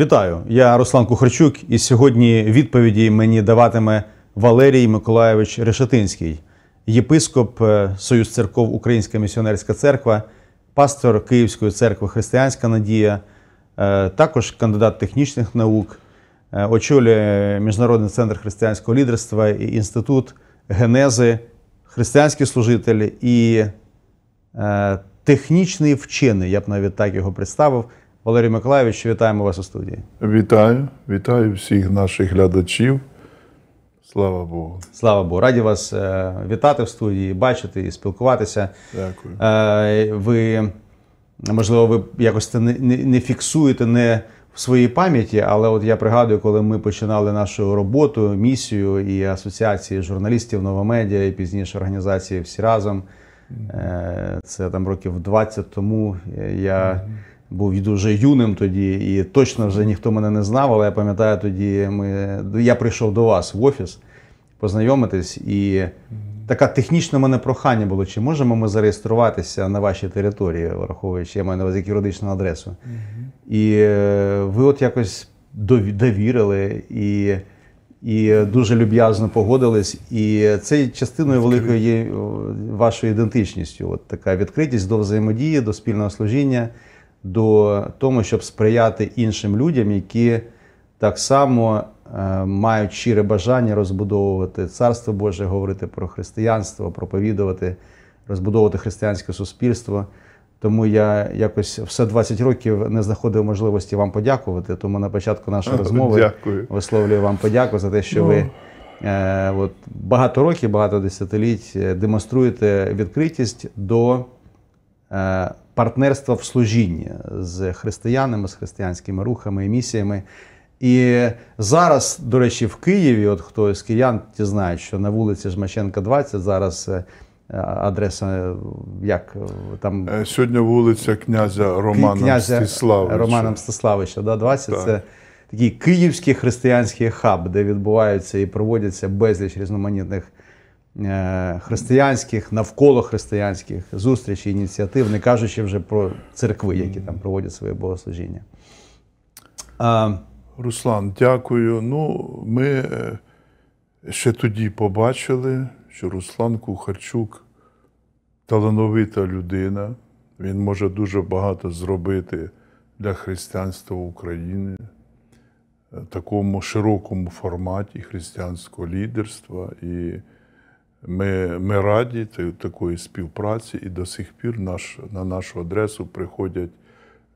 Вітаю, я Руслан Кухарчук, і сьогодні відповіді мені даватиме Валерій Миколаєвич Решетинський, єпископ е, Союз церков Українська місіонерська церква, пастор Київської церкви Християнська Надія, е, також кандидат технічних наук, е, очолює Міжнародний центр християнського лідерства і інститут генези, християнський служитель і технічний вчений. Я б навіть так його представив. Валерій Миколаївич, вітаємо вас у студії. Вітаю, вітаю всіх наших глядачів. Слава Богу. Слава Богу. Раді вас е, вітати в студії, бачити і спілкуватися. Дякую. Е, ви, можливо, ви якось це не фіксуєте, не. В своїй пам'яті, але от я пригадую, коли ми починали нашу роботу, місію і асоціації журналістів медіа і пізніше організації всі разом. Е, це там років 20 тому я був дуже юним тоді, і точно вже ніхто мене не знав. Але я пам'ятаю, тоді ми я прийшов до вас в офіс познайомитись, і таке технічне мене прохання було: чи можемо ми зареєструватися на вашій території, враховуючи я маю на вас як юридичну адресу. І е, ви от якось довірили і. І дуже люб'язно погодились, і це частиною великої є вашою ідентичністю. От така відкритість до взаємодії, до спільного служіння до того, щоб сприяти іншим людям, які так само е, мають щире бажання розбудовувати царство Боже, говорити про християнство, проповідувати, розбудовувати християнське суспільство. Тому я якось все 20 років не знаходив можливості вам подякувати. Тому на початку нашої розмови Дякую. висловлюю вам подяку за те, що ви ну. е, от, багато років, багато десятиліть е, демонструєте відкритість до е, партнерства в служінні з християнами, з християнськими рухами і місіями. І зараз, до речі, в Києві, от хто з киян, ті знають, що на вулиці Жмаченка, 20 зараз. Е, адреса як е, там е, сьогодні вулиця князя Романа князя Мстиславича. Романа Мстиславича, да, 20. Так. Це такий київський християнський хаб, де відбуваються і проводяться безліч різноманітних Е, християнських, навколо християнських зустрічей, ініціатив, не кажучи вже про церкви, які там проводять своє богослужіння. Руслан, дякую. Ну, ми е, ще тоді побачили, що Руслан Кухарчук талановита людина. Він може дуже багато зробити для християнства України в такому широкому форматі християнського лідерства. І ми ми раді такої співпраці, і до сих пір наш, на нашу адресу приходять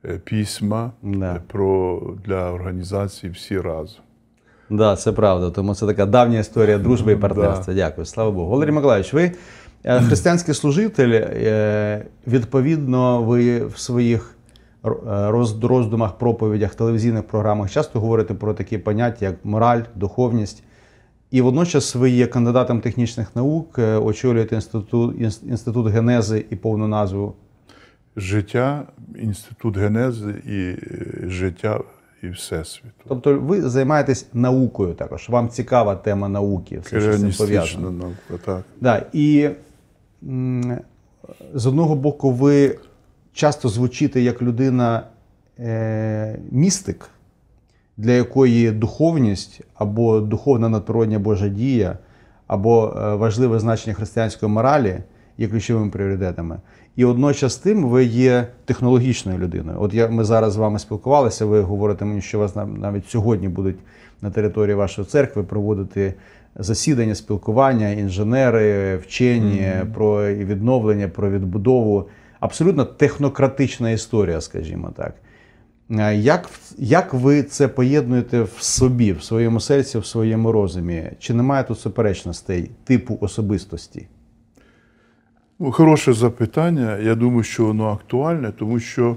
е, письма да. Е, про, для організації всі разом. Так, да, це правда. Тому це така давня історія дружби і партнерства. Да. Дякую, слава Богу. Валерій Миколаївич, ви е, християнський служитель, відповідно, ви в своїх роздумах, проповідях, телевізійних програмах часто говорите про такі поняття, як мораль, духовність. І водночас ви є кандидатом технічних наук, е, очолюєте інститут інститут генези і повну назву. Життя, інститут генези і е, життя і всесвіту. Тобто ви займаєтесь наукою також. Вам цікава тема науки, все що з цим пов'язано. наука, так. Да, І з одного боку, ви часто звучите як людина е, містик для якої духовність або духовна надприродня Божа дія, або е, важливе значення християнської моралі є ключовими пріоритетами. І одночас тим ви є технологічною людиною. От я ми зараз з вами спілкувалися. Ви говорите мені, що вас навіть сьогодні будуть на території вашої церкви проводити засідання, спілкування, інженери, вчені mm -hmm. про відновлення, про відбудову. Абсолютно технократична історія, скажімо так. Е, як як ви це поєднуєте в собі, в своєму серці, в своєму розумі? Чи немає тут суперечностей типу особистості? Ну, хороше запитання. Я думаю, що воно актуальне, тому що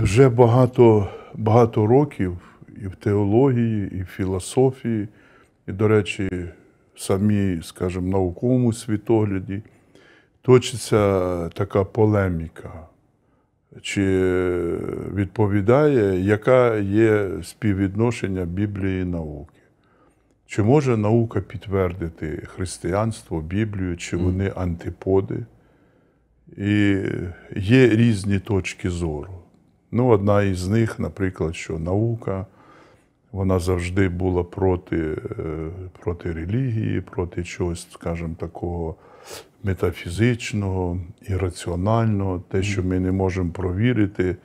вже багато, багато років і в теології, і в філософії, і, до речі, самі, скажімо, науковому світогляді точиться така полеміка чи відповідає, яка є співвідношення Біблії і науки. Чи може наука підтвердити християнство, Біблію, чи вони антиподи? І є різні точки зору. Ну, Одна із них, наприклад, що наука вона завжди була проти е, проти релігії, проти чогось, скажімо, такого метафізичного, ірраціонального, те, що ми не можемо провірити,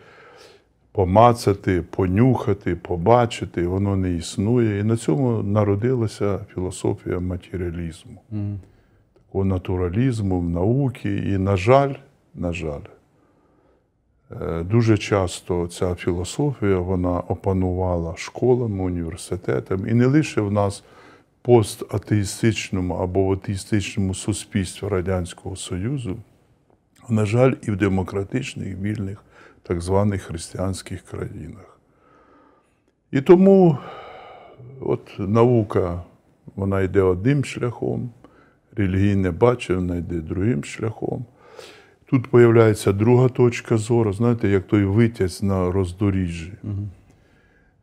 помацати, понюхати, побачити, воно не існує. І на цьому народилася філософія матеріалізму, такого натуралізму в науці. І, на жаль, на жаль, е, Дуже часто ця філософія вона опанувала школами, університетами, і не лише в нас постатеїстичному або атеїстичному суспільстві Радянського Союзу, на жаль, і в демократичних, вільних, так званих християнських країнах. І тому от наука вона йде одним шляхом, релігійне бачення вона йде другим шляхом. Тут з'являється друга точка зору, знаєте, як той витязь на роздоріжжі. Угу.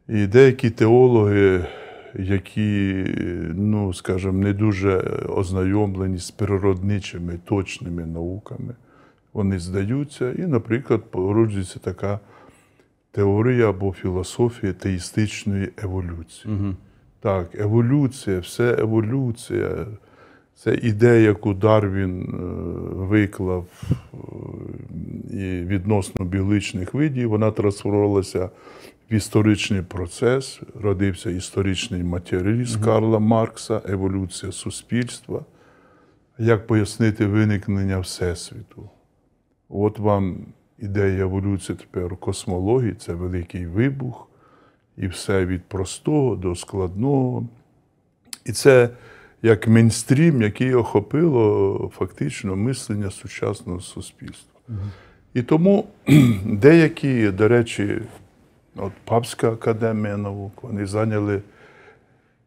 І деякі теологи які, ну скажімо, не дуже ознайомлені з природничими точними науками. Вони здаються, і, наприклад, породжується така теорія або філософія теїстичної еволюції. Угу. Так, еволюція, все еволюція. Це ідея, яку Дарвін е, виклав е, відносно біологічних видів, вона трансформувалася в історичний процес, родився історичний матеріаліст Карла Маркса, еволюція суспільства. Як пояснити виникнення Всесвіту? От вам ідея еволюції тепер космології це великий вибух, і все від простого до складного. І це як мейнстрім, який охопило фактично мислення сучасного суспільства. І тому деякі, до речі, От Папська академія наук, вони зайняли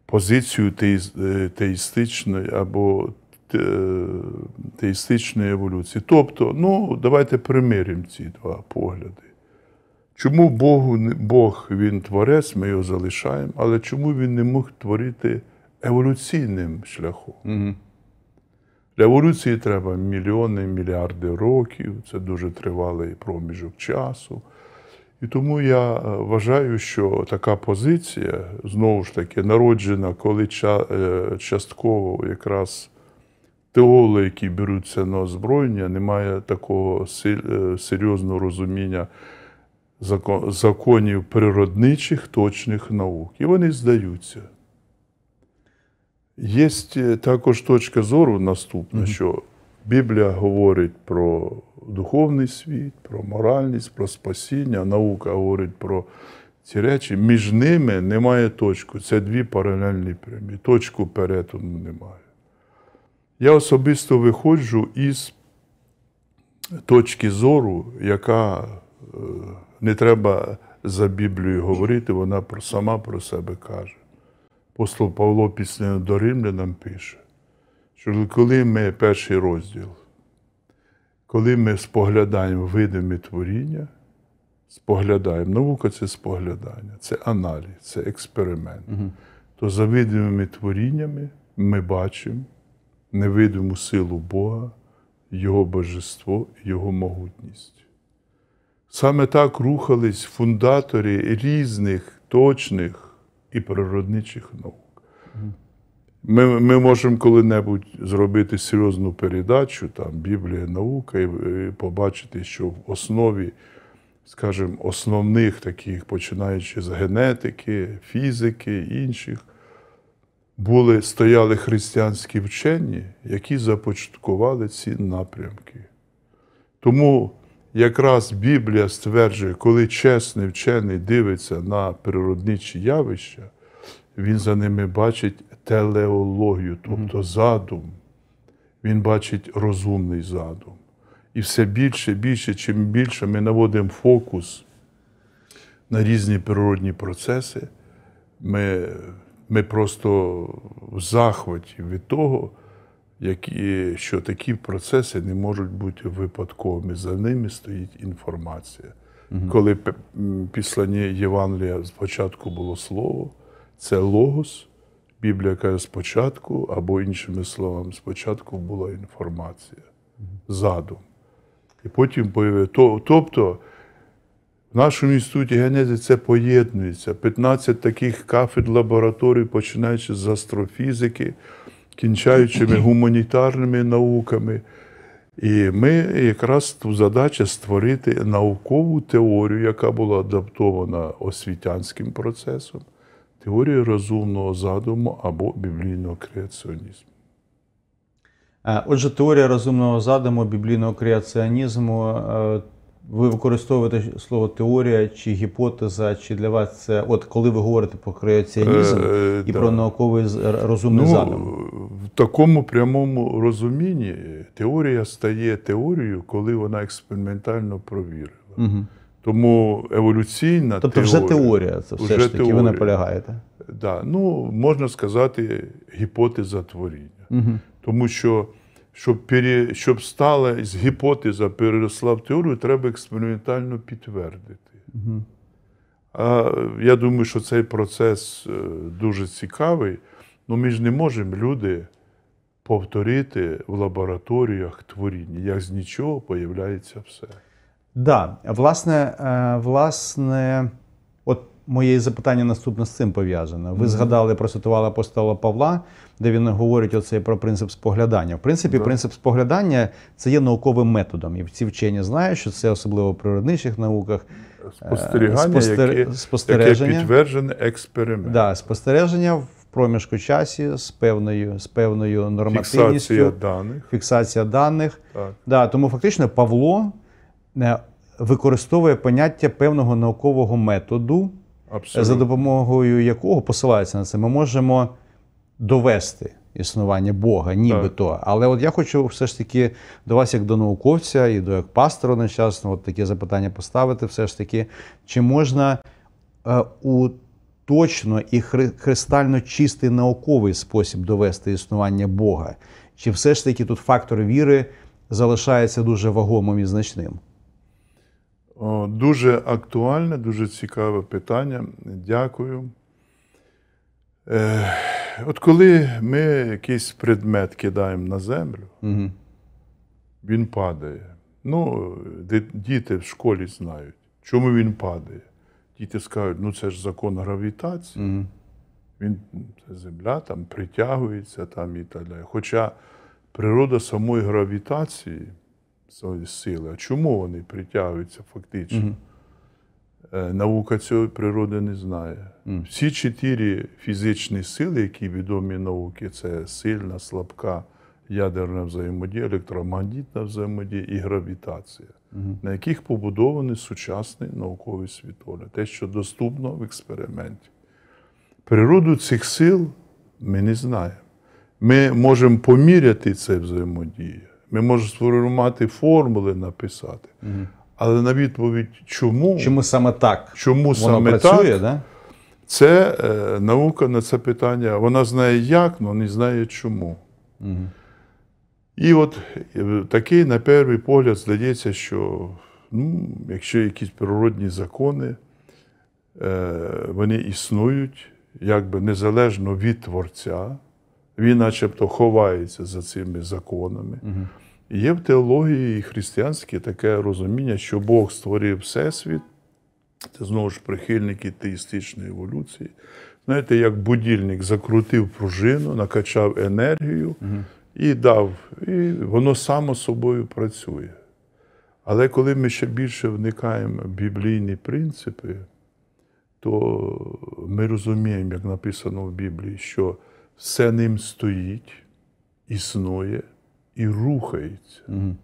позицію е, теїстичної або е, теїстичної еволюції. Тобто, ну, давайте примиримо ці два погляди. Чому Богу, Бог він творець, ми його залишаємо, але чому він не мог творити еволюційним шляхом? Угу. Для еволюції треба мільйони, мільярди років, це дуже тривалий проміжок часу. І тому я е, вважаю, що така позиція, знову ж таки, народжена, коли е, частково якраз теологи, які беруться на озброєння, немає такого е, серйозного розуміння законів природничих, точних наук. І вони здаються. Є також точка зору наступна, що Біблія говорить про духовний світ, про моральність, про спасіння. Наука говорить про ці речі. Між ними немає точку. Це дві паралельні прямі. Точку перетину немає. Я особисто виходжу із точки зору, яка е, не треба за Біблією говорити, вона сама про себе каже. Апостол Павло після до Римлянам пише, що коли ми перший розділ, коли ми споглядаємо видимі творіння, споглядаємо, наука це споглядання, це аналіз, це експеримент, то за видимими творіннями ми бачимо невидиму силу Бога, Його божество, Його могутність. Саме так рухались фундатори різних точних і природничих наук. Ми ми можемо коли-небудь зробити серйозну передачу, там Біблія, наука, і, і побачити, що в основі, скажімо, основних таких, починаючи з генетики, фізики інших, були, стояли християнські вчені, які започаткували ці напрямки. Тому якраз Біблія стверджує, коли чесний вчений дивиться на природничі явища, він за ними бачить телеологію, тобто задум. Він бачить розумний задум. І все більше, більше, чим більше ми наводимо фокус на різні природні процеси, ми ми просто в захваті від того, які, що такі процеси не можуть бути випадковими. За ними стоїть інформація. Угу. Коли після Євангелія спочатку було слово, це логос, Біблія каже, спочатку, або іншими словами, спочатку була інформація, задум. І потім появилася. Тобто в нашому інституті генезі це поєднується. 15 таких кафедр лабораторій, починаючи з астрофізики, кінчаючими гуманітарними науками. І ми якраз ту задача створити наукову теорію, яка була адаптована освітянським процесом, теорії розумного задуму або біблійного креаціонізму. Е, отже, теорія розумного задуму біблійного креаціонізму. Е, ви використовуєте слово теорія чи гіпотеза, чи для вас це, от коли ви говорите про креаціонізм е, і да. про науковий е, розумний ну, задум? В такому прямому розумінні теорія стає теорією, коли вона експериментально провірила. Угу. Тому еволюційна тобто теорія. Тобто вже теорія, це все вже ж таки теорія. ви наполягаєте. Да. Ну, можна сказати, гіпотеза творіння. Угу. Тому що, щоб пере, щоб стала з гіпотеза переросла в теорію, треба експериментально підтвердити. Угу. А я думаю, що цей процес е, дуже цікавий. Ну, ми ж не можемо люди повторити в лабораторіях творіння, як з нічого появляється все. Да, власне, е, власне, от моє запитання наступне з цим пов'язане. Ви mm -hmm. згадали процитували апостола Павла, де він говорить оцей про принцип споглядання. В принципі, mm принцип споглядання це є науковим методом. І ці вчені знають, що це особливо в природничих науках. Е, Спостерігання, спостер... яке, спостереження, яке підтверджене експеримент. Да, спостереження в проміжку часі з певною з певною нормативністю. Фіксація даних. Фіксація даних. Так. Да, Тому фактично Павло. Е, використовує поняття певного наукового методу, Абсолютно. за допомогою якого посилається на це, ми можемо довести існування Бога, нібито. Так. Але от я хочу все ж таки до вас, як до науковця і до як пастору нещасного от таке запитання поставити: все ж таки, чи можна е, у точно і хри кристально чистий науковий спосіб довести існування Бога? Чи все ж таки тут фактор віри залишається дуже вагомим і значним? дуже актуальне, дуже цікаве питання. Дякую. Е, от коли ми якийсь предмет кидаємо на землю, угу. він падає. Ну, діти в школі знають, чому він падає. Діти скажуть, ну це ж закон гравітації. Угу. Він земля там притягується там і так далі. Хоча природа самої гравітації сили. А чому вони притягуються фактично? Угу. Наука цього природи не знає. Mm. Всі чотири фізичні сили, які відомі науки, це сильна, слабка ядерна взаємодія, електромагнітна взаємодія і гравітація, mm. на яких побудований сучасний науковий світогляд, те, що доступно в експерименті. Природу цих сил ми не знаємо. Ми можемо поміряти це взаємодію, ми можемо сформувати формули написати. Але на відповідь, чому Чому саме так? Чому Воно саме працює, так? Да? Це е, наука на це питання. Вона знає, як, але не знає чому. Угу. І от е, такий, на перший погляд, здається, що ну, якщо якісь природні закони, е, вони існують якби незалежно від творця. Він начебто ховається за цими законами. Угу. Є в теології і християнській таке розуміння, що Бог створив Всесвіт, це знову ж прихильники теїстичної еволюції. Знаєте, як будільник закрутив пружину, накачав енергію угу. і дав, і воно само собою працює. Але коли ми ще більше вникаємо в біблійні принципи, то ми розуміємо, як написано в Біблії, що все ним стоїть, існує і рухається. Угу.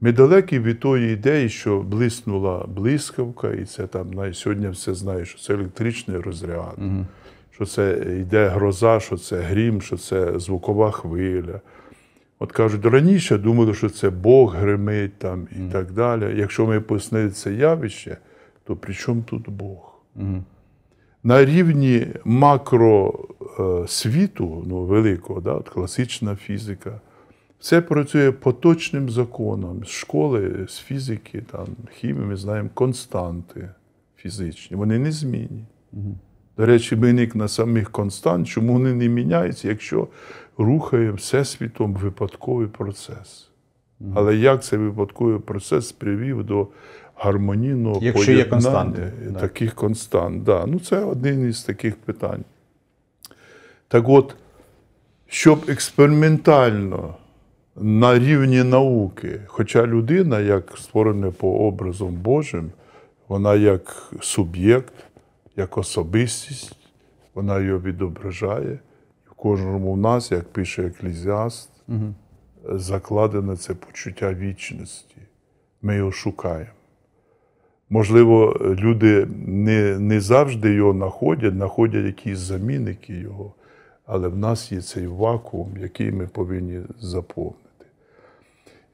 Ми далекі від тої ідеї, що блиснула блискавка, і це там сьогодні все знає, що це електричний розряд, угу. що це йде гроза, що це грім, що це звукова хвиля. От кажуть, раніше думали, що це Бог гримить там і mm. так далі. Якщо ми пояснили це явище, то при чому тут Бог? Mm на рівні макросвіту, е, ну, великого, да, от класична фізика, все працює поточним законом. З школи, з фізики, там, хімії ми знаємо константи фізичні, вони не змінні. До речі, виник на самих констант, чому вони не міняються, якщо рухає всесвітом випадковий процес. Але як цей випадковий процес привів до гармонійного Якщо є константи, таких да. констант. Да. Ну, Це один із таких питань. Так от, щоб експериментально на рівні науки, хоча людина, як створена по образом Божим, вона як суб'єкт, як особистість, вона його відображає. В кожному в нас, як пише еклезіаст, угу. закладено це почуття вічності. Ми його шукаємо. Можливо, люди не не завжди його знаходять, знаходять якісь замінники його, але в нас є цей вакуум, який ми повинні заповнити.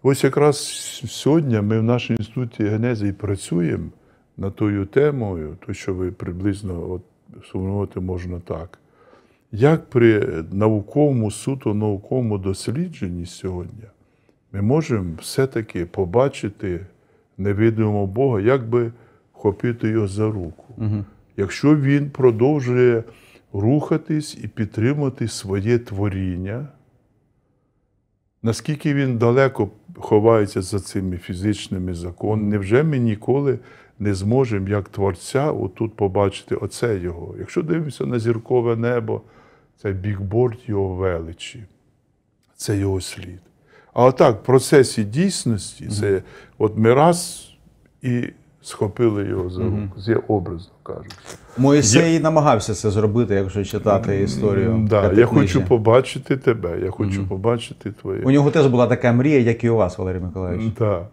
Ось якраз сьогодні ми в нашому інституті генезії працюємо над тою темою, то що ви приблизно от, сумнувати можна так. Як при науковому суто науковому дослідженні сьогодні ми можемо все-таки побачити невидимого Бога, як би хопити його за руку. Угу. Якщо він продовжує рухатись і підтримати своє творіння, наскільки він далеко ховається за цими фізичними законами, невже ми ніколи не зможемо, як творця, отут побачити оце його? Якщо дивимося на зіркове небо, це бікборд його величі, це його слід. Але так, в процесі дійсності, це от ми раз і схопили його за руку, це образно кажучи. Моїсей я... намагався це зробити, якщо читати історію. Да, Я хочу побачити тебе, я хочу mm. побачити твоє. У нього теж була така мрія, як і у вас, Валерій Миколаївич. Так.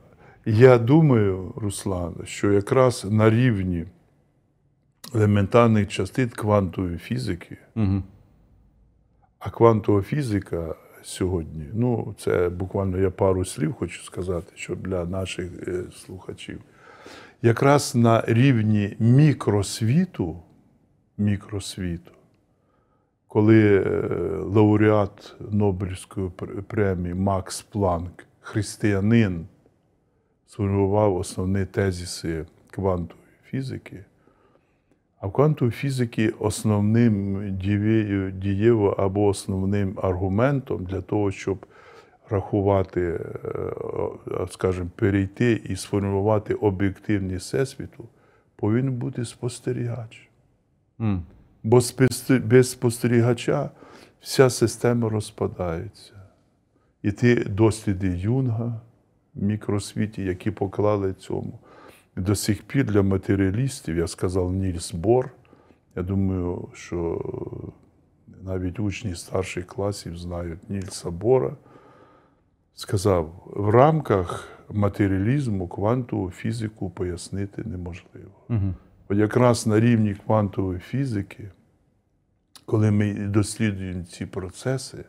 Я думаю, Руслан, що якраз на рівні елементарних частин квантової фізики, угу. а квантова фізика сьогодні. Ну, це буквально я пару слів хочу сказати, що для наших е, слухачів. Якраз на рівні мікросвіту, мікросвіту, коли е, лауреат Нобелівської премії Макс Планк, християнин, сформував основні тезиси квантової фізики. А в квантовій фізиці основним дієво або основним аргументом для того, щоб рахувати, е, скажімо, перейти і сформувати об'єктивність всесвіту, повинен бути спостерігач. Mm. Бо без спостерігача вся система розпадається. І ті досліди Юнга в мікросвіті, які поклали цьому. І до сих пір для матеріалістів, я сказав Нільс Бор, я думаю, що навіть учні старших класів знають Нільса Бора, сказав: в рамках матеріалізму квантову фізику пояснити неможливо. Угу. От якраз на рівні квантової фізики, коли ми досліджуємо ці процеси,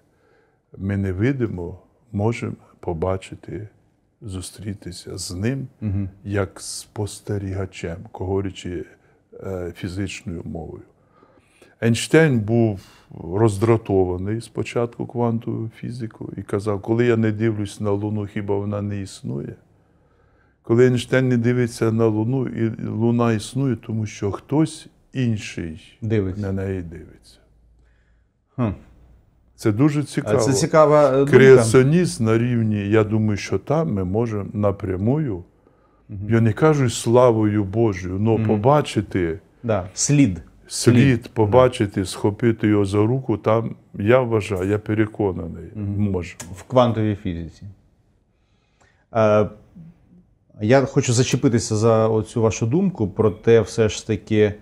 ми не видимо можемо побачити зустрітися з ним угу. як спостерігачем, говорячи е, фізичною мовою. Ейнштейн був роздратований спочатку квантовою фізикою і казав, коли я не дивлюсь на Луну, хіба вона не існує? Коли Ейнштейн не дивиться на Луну, і Луна існує, тому що хтось інший Дивить. на неї дивиться. Хм. Це дуже цікаво. Це цікава е, Креаціоніст на рівні, я думаю, що там ми можемо напрямую, я не кажу славою Божою, але побачити да. слід. Слід побачити, схопити його за руку, там, я вважаю, я переконаний, можемо. В квантовій фізиці. Е, я хочу зачепитися за оцю вашу думку, проте все ж таки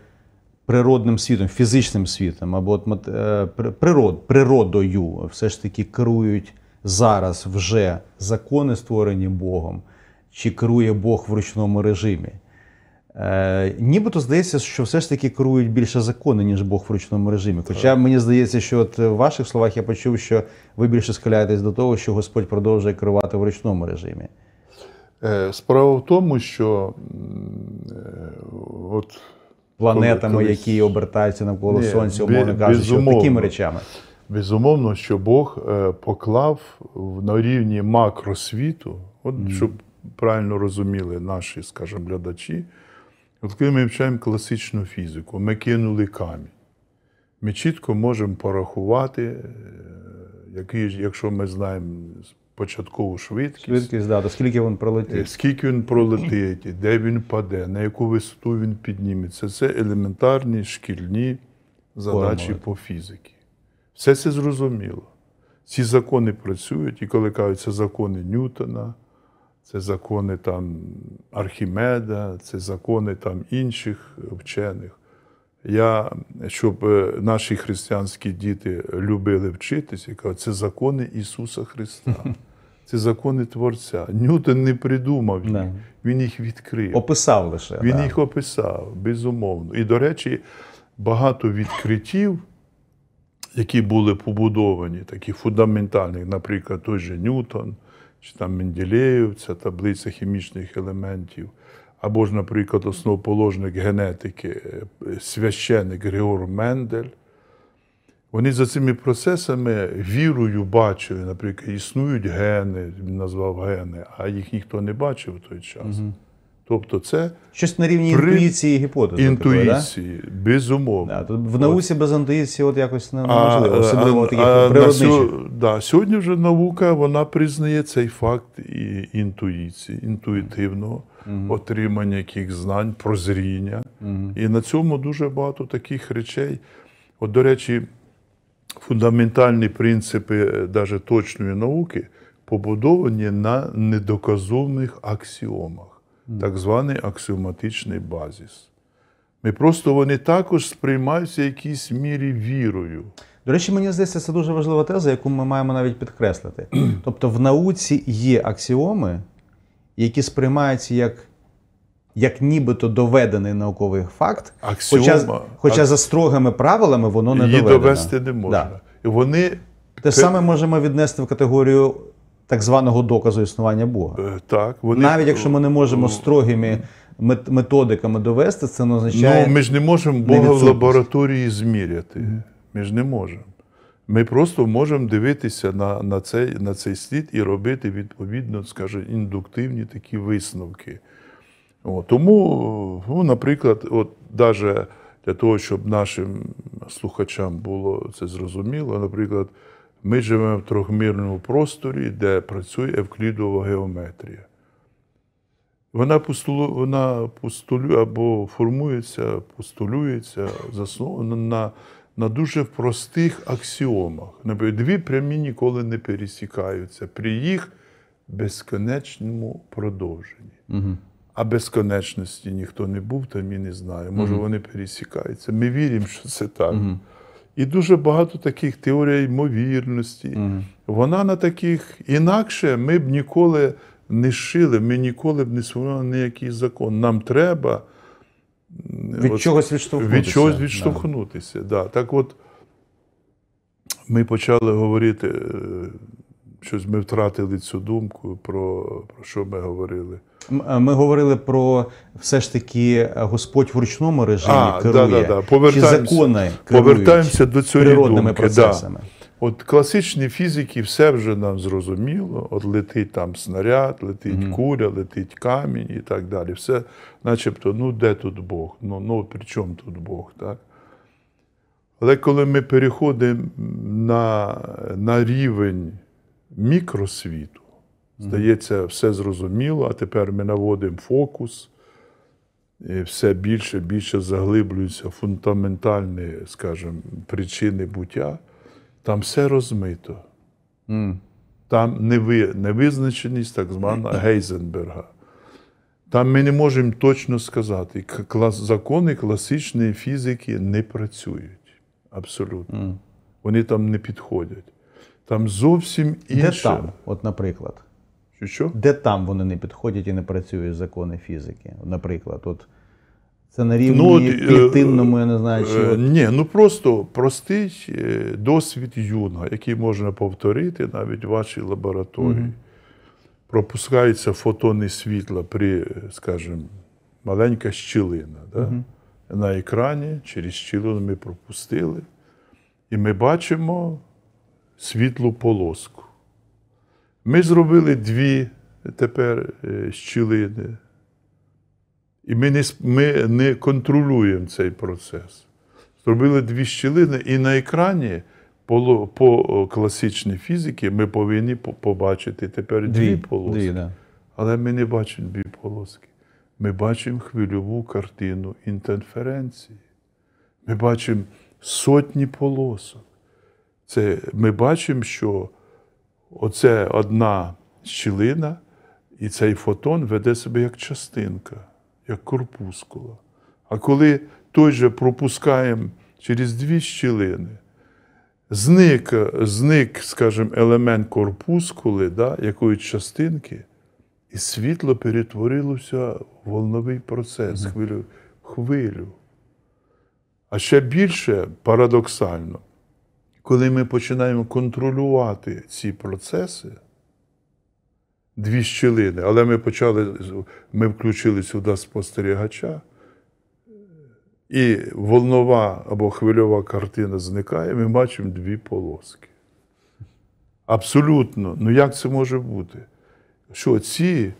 природним світом, фізичним світом або от, е, природ, природою все ж таки керують зараз вже закони, створені Богом, чи керує Бог в ручному режимі. Е, Нібито здається, що все ж таки керують більше закони, ніж Бог в ручному режимі. Хоча мені здається, що от в ваших словах я почув, що ви більше схиляєтесь до того, що Господь продовжує керувати в ручному режимі. Е, справа в тому, що е, от планетами, Коли, які обертаються навколо ні, сонця, умовно кажучи, що такими речами. Безумовно, що Бог е, поклав на рівні макросвіту, от mm. щоб правильно розуміли наші, скажімо, глядачі. От коли ми вчаємо класичну фізику, ми кинули камінь. Ми чітко можемо порахувати, е, який, якщо ми знаємо початкову швидкість. Швидкість, да, то скільки він пролетить. Е, скільки він пролетить, де він паде, на яку висоту він підніметься. Це елементарні шкільні задачі Формули. по фізиці. Все це зрозуміло. Ці закони працюють, і коли кажуть, це закони Ньютона, це закони там Архімеда, це закони там інших вчених. Я, щоб е, наші християнські діти любили вчитися, я кажу, це закони Ісуса Христа, це закони Творця. Ньютон не придумав їх, він їх відкрив. Описав лише. Він їх описав, безумовно. І, до речі, багато відкриттів, які були побудовані, такі фундаментальних, наприклад, той же Ньютон, чи там Менделєєв, це таблиця хімічних елементів або ж, наприклад, основоположник генетики, е, священник Григор Мендель. Вони за цими процесами вірою бачили, наприклад, існують гени, він назвав гени, а їх ніхто не бачив в той час. Угу. Тобто це Щось на рівні при... інтуїції і гіпотези. Типу, інтуїції, так? безумовно. Да, в науці от. без інтуїції от якось неможливо, е, особливо таких природничих. Да, Сьогодні вже наука вона признає цей факт і інтуїції, інтуїтивного угу. отримання якихось знань, прозріння. Угу. І на цьому дуже багато таких речей. От, до речі, фундаментальні принципи навіть е, точної науки побудовані на недоказовних аксіомах, угу. так званий аксіоматичний базіс. Ми просто вони також сприймаються в якійсь мірі вірою. До речі, мені здається, це дуже важлива теза, яку ми маємо навіть підкреслити. Тобто в науці є аксіоми, які сприймаються як як нібито доведений науковий факт, Аксіома, хоча хоча ак... за строгими правилами воно не Її доведено. довести не можна. Да. Вони... Те саме можемо віднести в категорію так званого доказу існування Бога. Е, так, вони... Навіть якщо ми не можемо е, строгими методиками довести, це не означає. Ну, ми ж не можемо Бога в лабораторії зміряти. Ми ж не можемо. Ми просто можемо дивитися на на, цей на цей слід і робити відповідно, скажімо, індуктивні такі висновки. О, тому, ну, наприклад, от навіть для того, щоб нашим слухачам було це зрозуміло, наприклад, ми живемо в трьохмірному просторі, де працює евклідова геометрія. Вона постулу, вона постулює або формується, постулюється, заснована на на дуже простих аксіомах. Наприклад, дві прямі ніколи не пересікаються при їх безконечному продовженні. Угу. А безконечності ніхто не був, там і не знає. Може, угу. вони пересікаються. Ми віримо, що це так. Угу. І дуже багато таких теорій ймовірності. Вона на таких інакше ми б ніколи не шили, ми ніколи б не сформували ніякий закон. Нам треба від от, чогось відштовхнутися. Від чогось відштовхнутися. Да. да. Так от ми почали говорити, е, щось ми втратили цю думку, про, про що ми говорили. Е, ми говорили про все ж таки е, Господь в ручному режимі а, керує. Да, да, да. Чи закони керують повертаємося до цього природними думки. процесами. Да. От класичні фізики все вже нам зрозуміло. От летить там снаряд, летить mm -hmm. куря, летить камінь і так далі. Все, начебто, ну де тут Бог? Ну ну при чому тут Бог? так? Але коли ми переходимо на, на рівень мікросвіту, здається, все зрозуміло, а тепер ми наводимо фокус. І все більше і більше заглиблюються фундаментальні, скажімо, причини буття там все розмито. Mm. Там невизначеність так звана Гейзенберга. Там ми не можемо точно сказати, закони класичної фізики не працюють абсолютно. Mm. Вони там не підходять. Там зовсім інше. Де там, от, наприклад. Що? Де там вони не підходять і не працюють закони фізики? Наприклад, от це на рівні ну, інтимному, е, я не знаю, е, чи. Ні, ну просто простий е, досвід юна, який можна повторити навіть в вашій лабораторії. Угу. Пропускаються фотони світла при, скажімо, маленька щілина. Да? Угу. На екрані через щілину ми пропустили. І ми бачимо світлу полоску. Ми зробили дві тепер щілини. І ми не ми не контролюємо цей процес. Зробили дві щілини, і на екрані по по класичній фізиці ми повинні побачити тепер дві, дві полоски. Дві, да. Але ми не бачимо дві полоски. Ми бачимо хвильову картину інтерференції. Ми бачимо сотні полосок. Це, Ми бачимо, що оце одна щілина, і цей фотон веде себе як частинка як корпускула. А коли той же пропускаємо через дві щілини, зник, зник скажімо, елемент корпускули, да, якоїсь частинки, і світло перетворилося в волновий процес, хвилю. хвилю. А ще більше парадоксально, коли ми починаємо контролювати ці процеси, дві щілини. Але ми почали, ми включили сюди спостерігача, і волнова або хвильова картина зникає, ми бачимо дві полоски. Абсолютно, ну як це може бути? Що ці,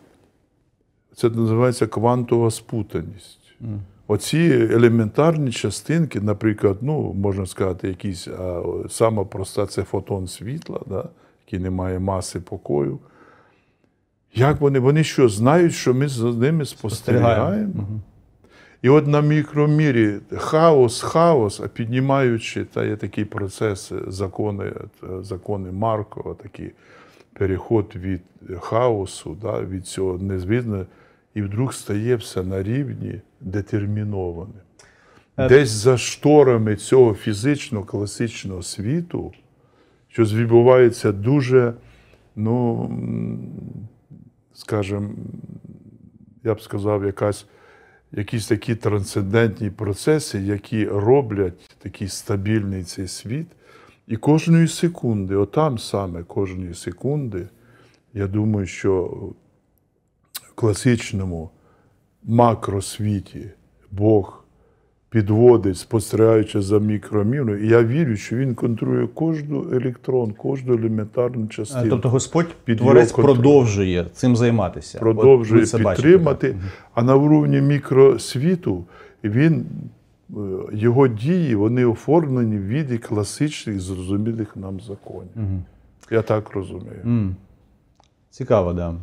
це називається квантова спутаність. Mm. Оці елементарні частинки, наприклад, ну, можна сказати, якісь, а сама проста це фотон світла, да, який не має маси покою. Як вони? Вони що знають, що ми за ними спостерігаємо? І от на мікромірі хаос, хаос, а піднімаючи та є такі процеси, закони е, закони Маркова, такі переход від хаосу, да, від цього незвідно, і вдруг стає все на рівні детермінованим. Е, Десь за шторами цього фізичного, класичного світу, що відбувається дуже ну, Скажем, я б сказав, якась, якісь такі трансцендентні процеси, які роблять такий стабільний цей світ. І кожної секунди, отам саме кожної секунди, я думаю, що в класичному макросвіті Бог підводить, спостерігаючи за мікромірою. І я вірю, що він контролює кожну електрон, кожну елементарну частину. Тобто Господь під творець продовжує цим займатися, продовжує От підтримати. а на уровні мікросвіту він. Е, його дії вони оформлені в віді класичних, зрозумілих нам законів. Угу. Я так розумію. Цікаво, да.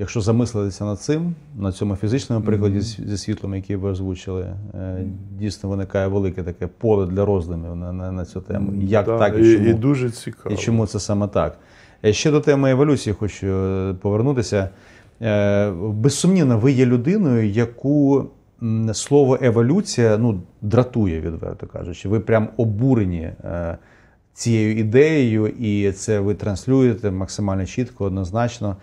Якщо замислитися над цим, на цьому фізичному прикладі зі світлом, який ви озвучили, е, дійсно виникає велике таке поле для роздумів на на, на цю тему. Як да, так і, і чому і дуже цікаво. І чому це саме так? Е, ще до теми еволюції хочу е, повернутися. Безсумнівно, ви є людиною, яку слово еволюція ну, дратує, відверто кажучи. Ви прям обурені. Цією ідеєю, і це ви транслюєте максимально чітко, однозначно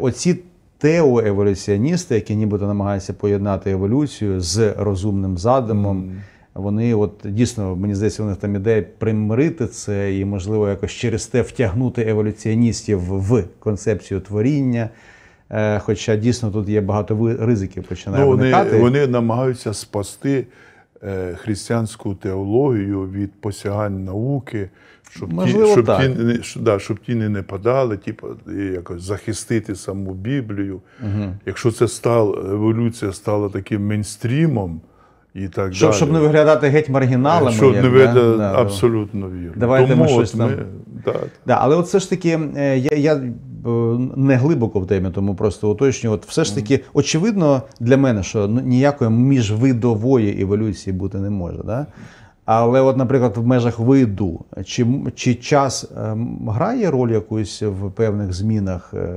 оці теоеволюціоністи, які нібито намагаються поєднати еволюцію з розумним задумом, вони от дійсно мені здається, у них там ідея примирити це і, можливо, якось через те втягнути еволюціоністів в концепцію творіння. Е, хоча дійсно тут є багато ризиків починає ну, вони, виникати. Вони намагаються спасти е, християнську теологію від посягань науки, щоб Можливо, ті, щоб, так. Ті, да, щоб тіни не падали, типу, якось захистити саму Біблію. Угу. Якщо це стало, еволюція стала таким мейнстрімом і так щоб, далі. Щоб не виглядати геть маргіналами. Щоб як, не виглядати да, абсолютно вірно. Давайте Тому ми щось там. Ми, да. Да, але от все ж таки, е, я я е, не глибоко в темі, тому просто уточню. От Все ж таки, очевидно для мене, що ну, ніякої міжвидової еволюції бути не може. Да? Але, от, наприклад, в межах виду, чи чи час е, грає роль якусь в певних змінах е,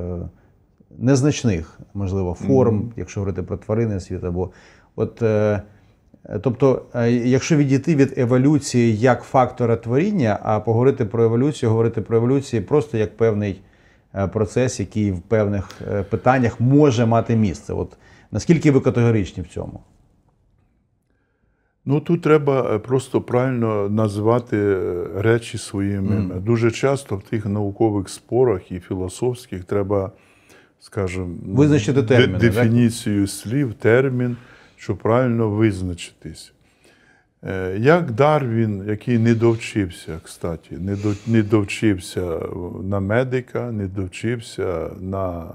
незначних, можливо, форм, mm -hmm. якщо говорити про тварини світ, або от. Е, тобто, якщо відійти від еволюції як фактора творіння, а поговорити про еволюцію, говорити про еволюцію просто як певний процес, який в певних питаннях може мати місце. От наскільки ви категоричні в цьому? Ну тут треба е, просто правильно назвати е, речі своїми. Mm. Дуже часто в тих наукових спорах і філософських треба, скажімо, визначити терміни, де дефініцію так? слів, термін, щоб правильно визначитись. Е, як Дарвін, який не довчився, кстати, не довчився на медика, не довчився на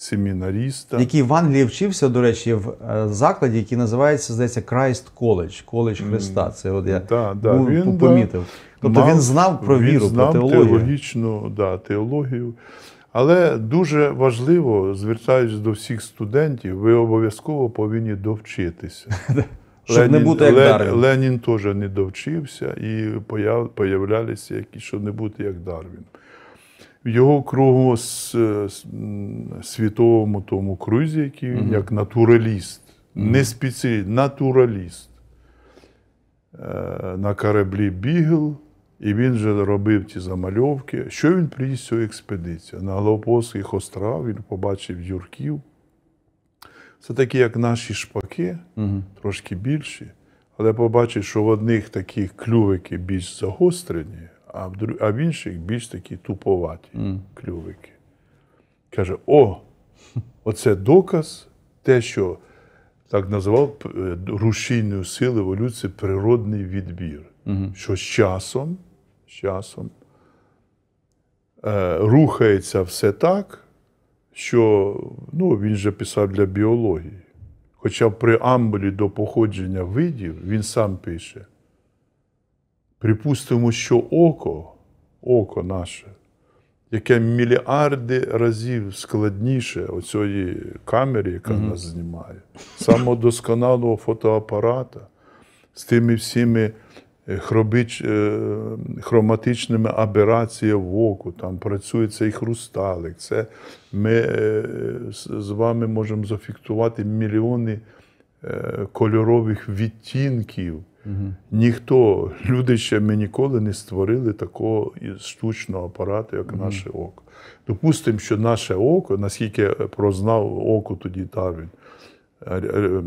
семінариста. Який в Англії вчився, до речі, в е, закладі, який називається, здається, Christ College, коледж Христа. Це от я да, да. Був, він, помітив. Тобто мав, він знав про віру, знав про теологію. Теологічну, да, теологію. Але дуже важливо, звертаючись до всіх студентів, ви обов'язково повинні довчитися. Щоб Ленін, не бути як Лен, Дарвін. Ленін теж не довчився і появлялися які, щоб не бути як Дарвін в його кругу е, світовому тому крузі, який він mm -hmm. як натураліст, mm -hmm. не спеціаліст, натураліст. Е, на кораблі бігав, і він же робив ті замальовки. Що він приніс цю експедицію? На Галапоських острах він побачив юрків. Це такі, як наші шпаки, угу. трошки більші, але побачить, що в одних такі клювики більш загострені, а в а в інших більш такі туповаті mm. клювики. Каже: о, оце доказ, те, що так називав е, рушійною силою еволюції природний відбір. Mm-hmm. Що з часом, з часом е, рухається все так, що ну, він же писав для біології. Хоча в преамбулі до походження видів він сам пише. Припустимо, що око, око наше, яке мільярди разів складніше оцієї камери, яка mm нас знімає, самого фотоапарата з тими всіми е, хробич, е, хроматичними абераціями в оку, там працює цей хрусталик. Це Ми е, з вами можемо зафіктувати мільйони кольорових відтінків. Угу. Ніхто, люди ще ми ніколи не створили такого штучного апарату, як угу. наше око. Допустимо, що наше око, наскільки прознав око тоді Дарвін, е, е, е,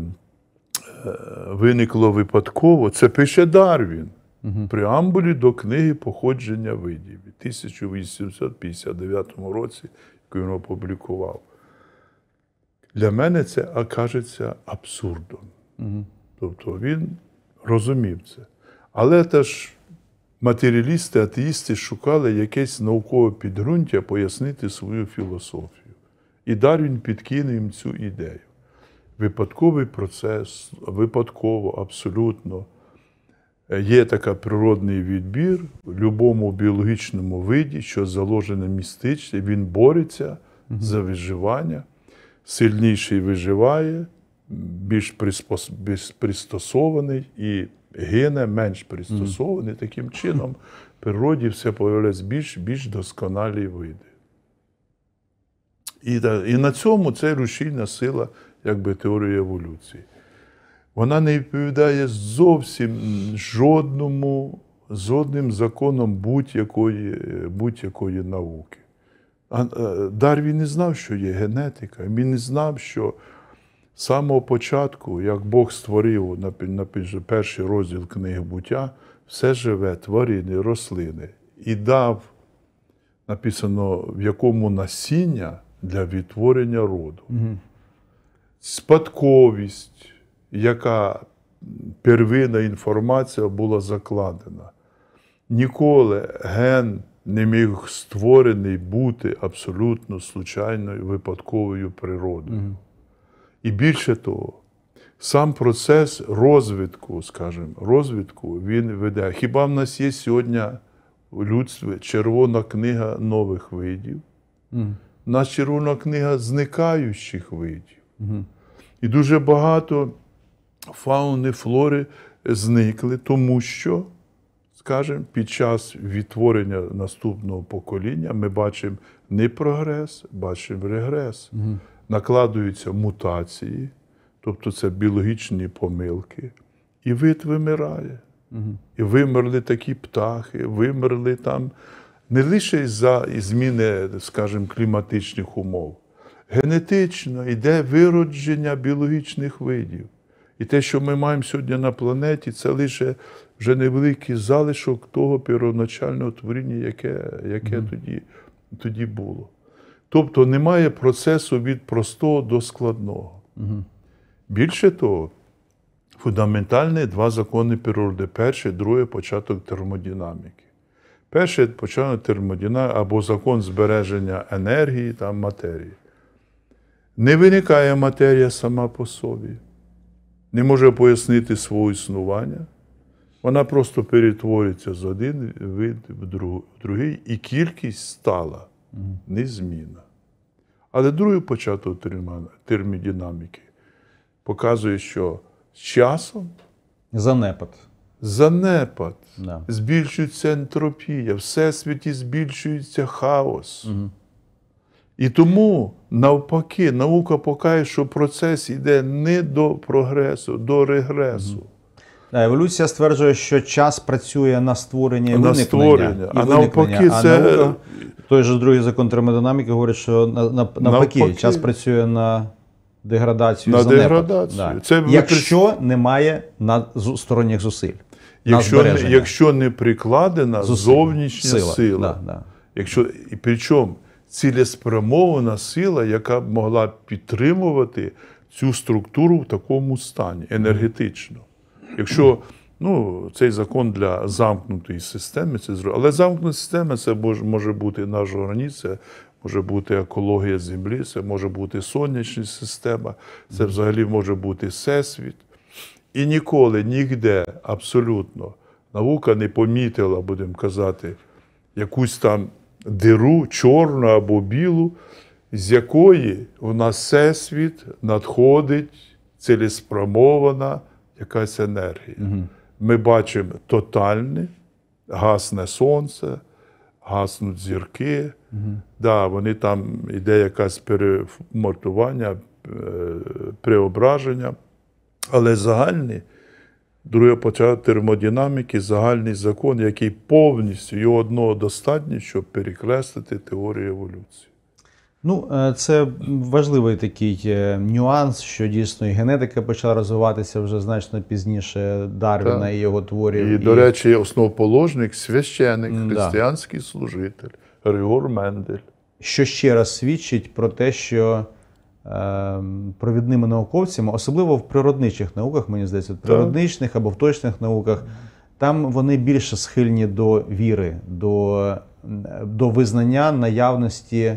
виникло випадково, це пише Дарвін. Угу. Преамбулі до книги походження видів у 1859 році, яку він опублікував. Для мене це кажеться абсурдом. Угу. Тобто він розумів це. Але теж матеріалісти, атеїсти шукали якесь наукове підґрунтя пояснити свою філософію. І Дарвін підкинув їм цю ідею. Випадковий процес, випадково, абсолютно. Є такий природний відбір в будь-якому біологічному виді, що заложено містичне, він бореться за виживання, сильніший виживає, більш пристосований і гине менш пристосований. Таким чином, в природі все появляється більш більш досконалі види. І і на цьому це рушійна сила якби, теорії еволюції. Вона не відповідає зовсім жодному, жодним законам будь-якої будь-якої науки. Е, Дарвін не знав, що є генетика, він не знав, що з самого початку, як Бог створив на перший розділ книги буття, все живе тварини, рослини і дав, написано, в якому насіння для відтворення роду. Угу. Спадковість, яка первинна інформація була закладена. Ніколи ген не міг створений бути абсолютно случайною випадковою природою. Угу. І більше того, сам процес розвитку, скажімо, розвитку він веде. Хіба в нас є сьогодні у людстві червона книга нових видів? Mm. У нас червона книга зникаючих видів. Mm. І дуже багато фауни, флори зникли, тому що. Скажемо, під час відтворення наступного покоління ми бачимо не прогрес, бачимо регрес. Угу накладуються мутації, тобто це біологічні помилки, і вид вимирає. Угу. І вимерли такі птахи, вимерли там не лише за зміни, скажімо, кліматичних умов. Генетично йде виродження біологічних видів. І те, що ми маємо сьогодні на планеті, це лише вже невеликий залишок того первоначального творіння, яке яке mm. тоді, тоді було. Тобто немає процесу від простого до складного. Угу. Більше того, фундаментальні два закони природи. Перший, друге, початок термодинаміки. Перший початок термодинаміки або закон збереження енергії та матерії. Не виникає матерія сама по собі, не може пояснити свого існування. Вона просто перетворюється з один вид в другий, і кількість стала незмінна. Але другий початок термодинаміки показує, що з часом занепад. Занепад, да. збільшується ентропія, всесвіті збільшується хаос. Угу. І тому, навпаки, наука покаже, що процес йде не до прогресу, до регресу. Угу. еволюція стверджує, що час працює на створення і на створення. І а виникнення. навпаки, а це наука той же другий закон термодинаміки говорить, що навпаки, навпаки. час працює на деградацію. На деградацію. Да. Це Якщо при... немає на сторонніх зусиль. Якщо не, якщо не прикладена зусиль. зовнішня сила. сила. Да, да. Якщо, і Причому цілеспрямована сила, яка б могла підтримувати цю структуру в такому стані енергетично. Якщо Ну, Цей закон для замкнутої системи, це зру... але замкнута система це може бути наш організм, це може бути екологія Землі, це може бути сонячна система, це взагалі може бути всесвіт. І ніколи, нігде, абсолютно, наука не помітила, будемо казати, якусь там диру, чорну або білу, з якої в нас всесвіт надходить цілеспрямована якась енергія ми бачимо тотальне, гасне сонце, гаснуть зірки. Угу. Да, Вони там йде якесь перемортування, е, преображення. Але загальний, друге початок термодинаміки, загальний закон, який повністю його одного достатньо, щоб перекреслити теорію еволюції. Ну, е, це важливий такий е, нюанс, що дійсно і генетика почала розвиватися вже значно пізніше Дарвіна так. і його творів. І, і, до речі, основоположник, священик, християнський да. служитель Григор Мендель. Що ще раз свідчить про те, що е, провідними науковцями, особливо в природничих науках, мені здається, в природничних або в точних науках, там вони більше схильні до віри, до, до визнання наявності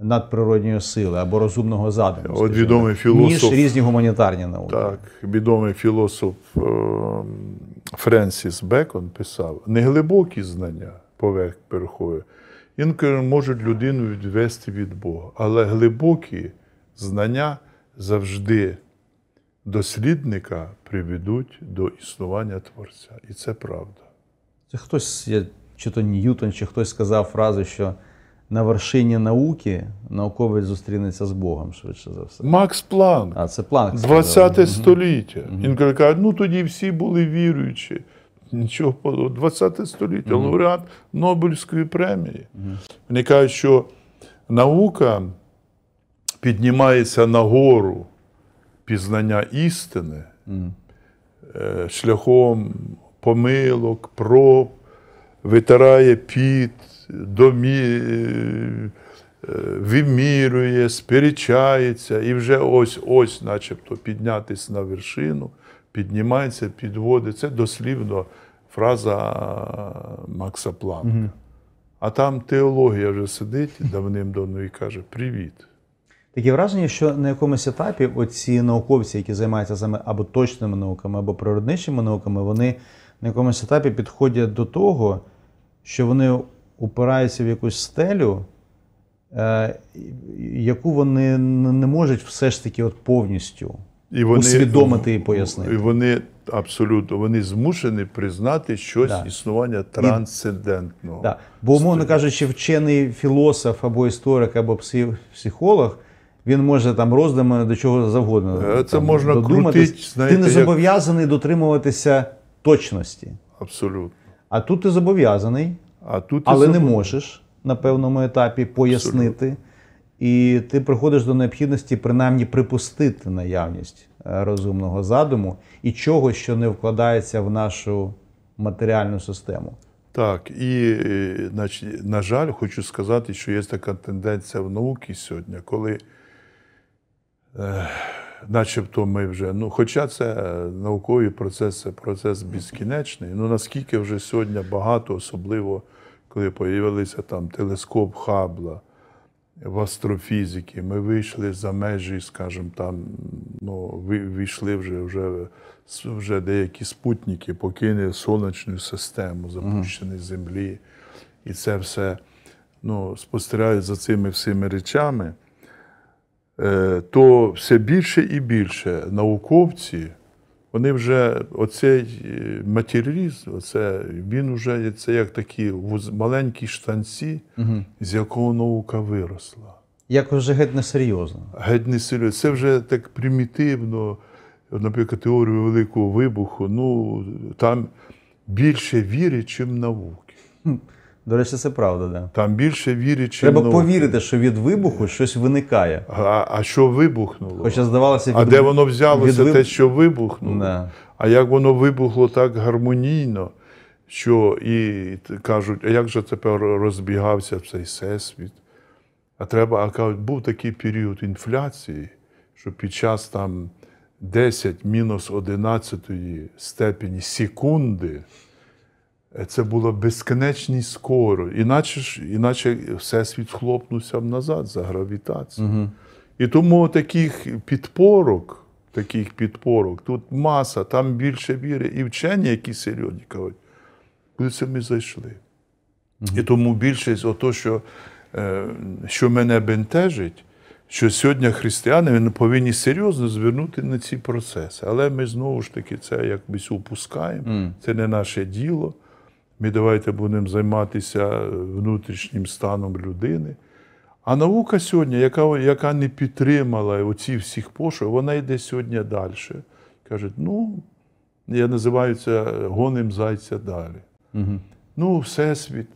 надприродньої сили або розумного задуму От відомий філософ, ніж різні гуманітарні науки. Так, відомий філософ е, Френсіс Бекон писав: неглибокі знання поверх перхою. Інколи можуть людину відвести від Бога, але глибокі знання завжди дослідника приведуть до існування Творця. І це правда. Це хтось, чи то Ньютон, чи хтось сказав фразу, що на вершині науки науковець зустрінеться з Богом швидше за все. Макс Планк. А це Планк. 20 століття. Він каже, ну тоді всі були віруючі. Нічого подобного. 20 століття, mm лауреат Нобелівської премії. Mm Вони кажуть, що наука піднімається нагору пізнання істини mm шляхом помилок, проб, витирає піт, домі, е, вимірює, сперечається, і вже ось-ось, начебто, піднятися на вершину, піднімається, підводить. Це дослівно фраза Макса Планка. Угу. А там теологія вже сидить давним-давно і каже: Привіт. Таке враження, що на якомусь етапі оці науковці, які займаються саме або точними науками, або природничими науками, вони на якомусь етапі підходять до того що вони опираються в якусь стелю, е, яку вони не можуть все ж таки от повністю і вони, усвідомити і пояснити. І вони абсолютно вони змушені признати щось да. існування трансцендентного. І, да. Бо, умовно кажучи, вчений філософ або історик, або психолог. Він може там роздами до чого завгодно. Е, це там, можна крутити, знаєте, Ти не зобов'язаний дотримуватися точності. Абсолютно. А тут ти зобов'язаний, а тут ти але зобов... не можеш на певному етапі пояснити. Абсолютно. І ти приходиш до необхідності принаймні припустити наявність е, розумного задуму і чого, що не вкладається в нашу матеріальну систему. Так, і е, на жаль, хочу сказати, що є така тенденція в науці сьогодні, коли е, начебто ми вже. Ну, Хоча це е, науковий процес, це процес безкінечний. Ну наскільки вже сьогодні багато, особливо коли з'явилися там телескоп Хабла в астрофізики, ми вийшли за межі, скажімо, там ну, війшли вже вже, вже деякі спутники, покинули сонячну систему, запущені землі. І це все ну, спостерігають за цими всіми речами. Е, то все більше і більше науковці, вони вже оцей е, матеріалізм, оце, він вже це як такі маленькі штанці, угу. з якого наука виросла. Як вже геть не серйозно. Геть не серйозно. Це вже так примітивно, наприклад, теорію Великого вибуху, ну там більше віри, чим науки. До речі, це правда, да. Там більше вірить, чи Треба науки. повірити, що від вибуху щось виникає. А а що вибухнуло? Хоча здавалося, від... А де воно взялося, від... те, що вибухнуло. Да. А як воно вибухло так гармонійно, що і кажуть, а як же тепер розбігався цей всесвіт? А треба, а кажуть, був такий період інфляції, що під час там 10 мінус 11 степені секунди це була безконечно скоро. Іначе іначе всесвіт б назад за гравітацію. Угу. І тому таких підпорок, таких підпорок, тут маса, там більше віри. І вчені, які серйозні кажуть, куди це ми зайшли. Угу. І тому більшість, ото, що, е, що мене бентежить. Що сьогодні християни вони повинні серйозно звернути на ці процеси. Але ми знову ж таки це якось упускаємо, mm. це не наше діло. Ми давайте будемо займатися внутрішнім станом людини. А наука сьогодні, яка яка не підтримала оці всіх пошук, вона йде сьогодні далі. Кажуть, ну, я називаю це гоним зайця далі. Угу. Ну, Всесвіт.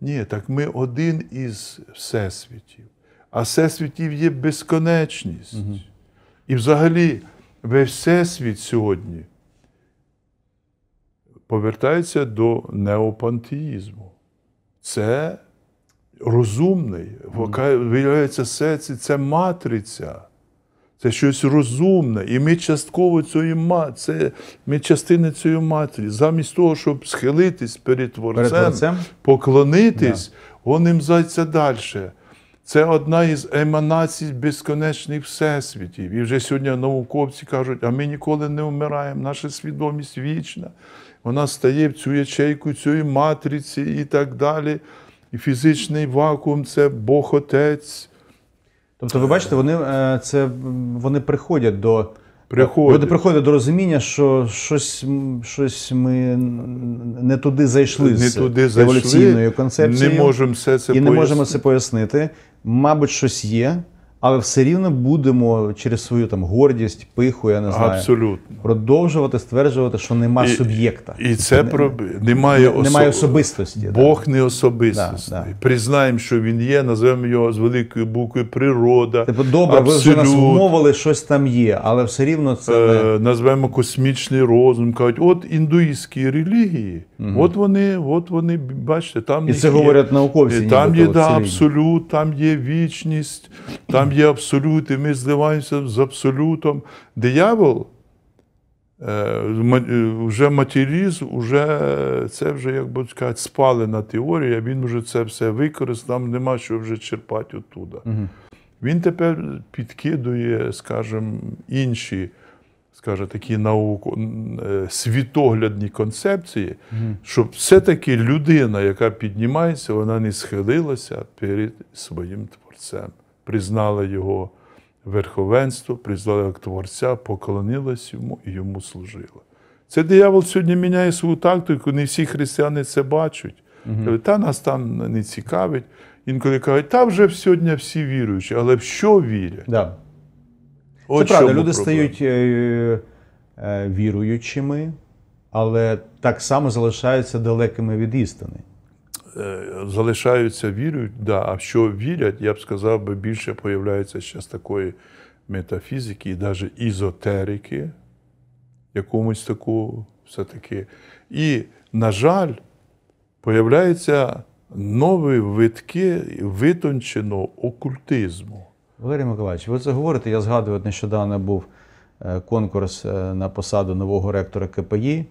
Ні, так ми один із всесвітів. А всесвітів є безконечність. Угу. І взагалі, весь всесвіт сьогодні повертається до неопантеїзму. Це розумний, виявляється серце це матриця. Це щось розумне, і ми частково цієї це, ми частина цієї матері. Замість того, щоб схилитись перед творцем, перед творцем? поклонитись, да. он їм зайця далі. Це одна із еманацій безконечних всесвітів. І вже сьогодні науковці кажуть, а ми ніколи не вмираємо, наша свідомість вічна вона стає в цю ячейку цієї матриці і так далі. І фізичний вакуум це Бог Отець. Тобто, ви бачите, вони е, це, вони приходять до е, приходять. Люди приходять до розуміння, що щось щось ми не туди зайшли не з туди зайшли, еволюційною концепцією. Не можемо все це і пояснити. не можемо це пояснити. Мабуть, щось є але все рівно будемо через свою там гордість, пиху, я не знаю, Абсолютно. продовжувати стверджувати, що нема і, суб'єкта, і це тобто про немає особ... немає особистості. Бог да. не особистості. Да, да. Признаємо, що він є. Називаємо його з великої буквою природа. Тобто, добре, абсолют. ви вже нас умовили, щось там є, але все рівно це е, не... назвемо космічний розум. кажуть, от індуїстські релігії. Угу. От вони, от вони, бачите, там І це є, говорять науковці. Е, там є да, абсолют, там є вічність, там є абсолют, і ми зливаємося з абсолютом. Диявол е, е, вже матерізм, вже це вже, як би сказати, спалена теорія, він вже це все використав, нема що вже черпати оттуда. Угу. Він тепер підкидує, скажімо, інші. Скаже такі науко е, світоглядні концепції, mm. щоб все-таки людина, яка піднімається, вона не схилилася перед своїм творцем, признала його верховенство, признала як творця, поклонилась йому і йому служила. Це диявол сьогодні міняє свою тактику, не всі християни це бачать. Mm -hmm. Та нас там не цікавить. Інколи кажуть, та вже сьогодні всі віруючі, але в що вірять? Yeah. От Це правда, люди проблем. стають е, е, віруючими, але так само залишаються далекими від істини. Е, залишаються вірують, да. а що вірять, я б сказав, би, більше появляється ще з такої метафізики і навіть ізотерики, якомусь такого все-таки. І, на жаль, появляються нові витки витонченого окультизму. Валерій Миколаївич, ви це говорите. Я згадую, нещодавно був е, конкурс е, на посаду нового ректора КПІ,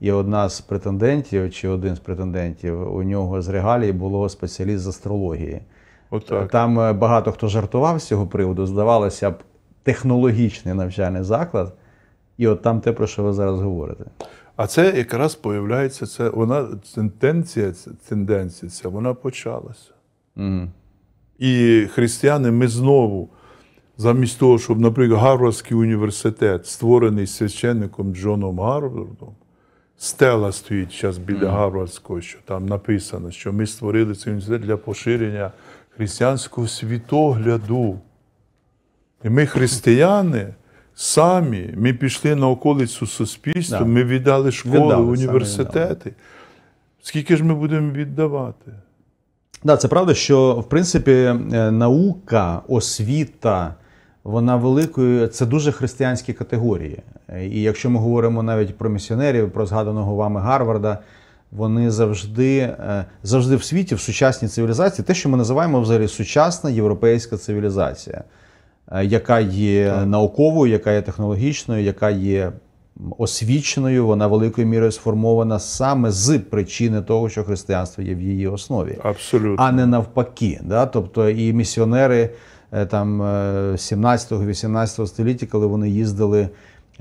і одна з претендентів, чи один з претендентів, у нього з регалії було спеціаліст з астрології. Отак. Е, там багато хто жартував з цього приводу, здавалося б, технологічний навчальний заклад, і от там те, про що ви зараз говорите. А це якраз появляється, це вона тенденція, тенденція вона почалася. Угу. І християни, ми знову, замість того, щоб, наприклад, Гарвардський університет, створений священником Джоном Гарвардом, стела стоїть зараз біля Гарвардського, що там написано, що ми створили цей університет для поширення християнського світогляду. І ми, християни, самі ми пішли на околицю суспільства, да. ми віддали школи, віддали, університети. Скільки ж ми будемо віддавати? Да, це правда, що в принципі е, наука, освіта, вона великою, це дуже християнські категорії. І якщо ми говоримо навіть про місіонерів, про згаданого вами Гарварда, вони завжди е, завжди в світі, в сучасній цивілізації, те, що ми називаємо взагалі сучасна європейська цивілізація, е, яка є так. науковою, яка є технологічною, яка є освіченою, вона великою мірою сформована саме з причини того, що християнство є в її основі, абсолютно а не навпаки. Да? Тобто і місіонери е, там 17-18 е, століття, коли вони їздили